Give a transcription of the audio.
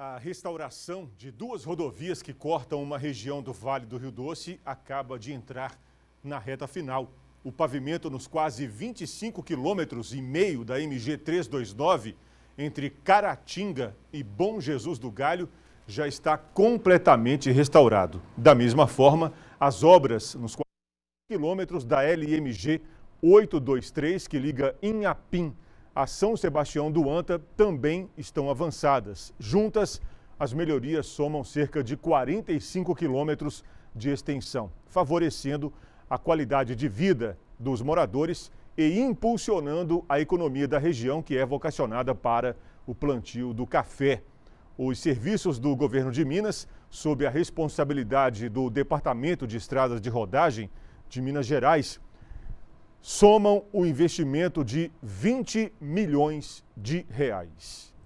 A restauração de duas rodovias que cortam uma região do Vale do Rio Doce acaba de entrar na reta final. O pavimento nos quase 25 quilômetros e meio da MG 329, entre Caratinga e Bom Jesus do Galho, já está completamente restaurado. Da mesma forma, as obras nos 40 quilômetros da LMG 823, que liga Inhapim a São Sebastião do Anta também estão avançadas. Juntas, as melhorias somam cerca de 45 quilômetros de extensão, favorecendo a qualidade de vida dos moradores e impulsionando a economia da região, que é vocacionada para o plantio do café. Os serviços do governo de Minas, sob a responsabilidade do Departamento de Estradas de Rodagem de Minas Gerais, somam o investimento de 20 milhões de reais.